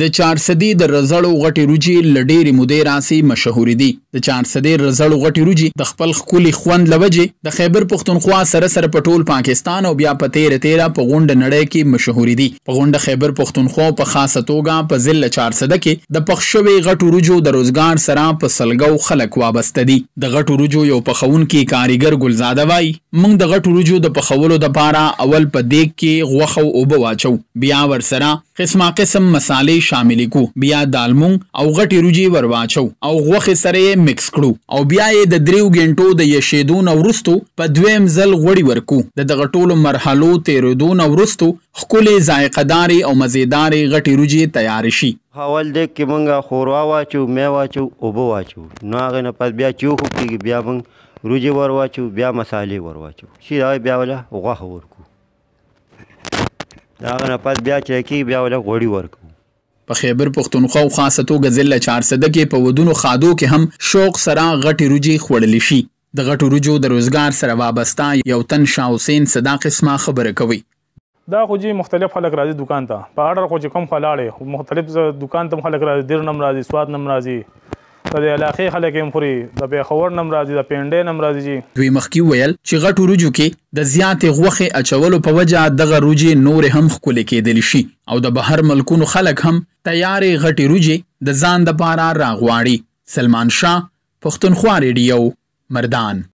د چارسدی د رزړو غټي روجي لډېری مودې راسي مشهور دي د چارسدی رزړو غټي روجي د خپل خولي خوند لوجه د خیبر پښتونخوا سره سره پټول پاکستان او بیا په 13 13 په غونډه نړۍ کې مشهور دي په غونډه خیبر پښتونخوا په خاصه توګه په ضلع چارسده کې د پخښوي غټو روجو د روزګار سره په سلګو خلک وابسته دي د غټو روجو یو پخون کې کاریګر ګلزاده وای موږ د غټو روجو د پخولو د پاره اول په دیګ کې غوخه او وبواچو بیا ور سره قسمه قسم مصالې شاملې کو بیا دالمون او غټي روجي ورواچو او غوخه سره مکس کړو او بیا یې د دریو غنټو د یشیدون ورستو په دویم ځل غوړی ورکو د دغه ټولو مرحلو تیرودون ورستو خولي ذائقه‌داري او مزیداري غټي روجي تیار شي اول دې کې مونږه خوروا واچو مې واچو او بو واچو نو هغه نه پد بیا چوخ کېږي بیا مونږ روجي ور واچو بیا مسالې ور واچو شي دا بیا ولا غوښه ورکو دا هغه نه پد بیا چې کې بیا ولا غوړي ورکو په خیبر پښتونخوا او خاصه توګه ضلع چهارسده کې په ودونو خادو کې هم شوق سره غټې روجي خوړلې شي د غټو روجو د روزګار سره وابسته یو تن شاه حسین صدا قسمه خبره کوي دا خو جی مختلف خلک راځي دکان ته په اړه خو چې کوم خلاړې مختلف دکان ته خلک راځي دیر نم راځي سواد نم راځي د علاقې خلک هم خوري د پیښور نم راځي د پینډې نم راځي جی دوی مخکې ویل چې غټ وروجو کې د زیاتې غوښې اچولو په وجه دغه روجې نور هم خولې کېدل شي او د بهر ملکونو خلک هم تیارې غټې روجې د ځان د پاره راغواړي سلمان شاه پښتونخوا ریډیو مردان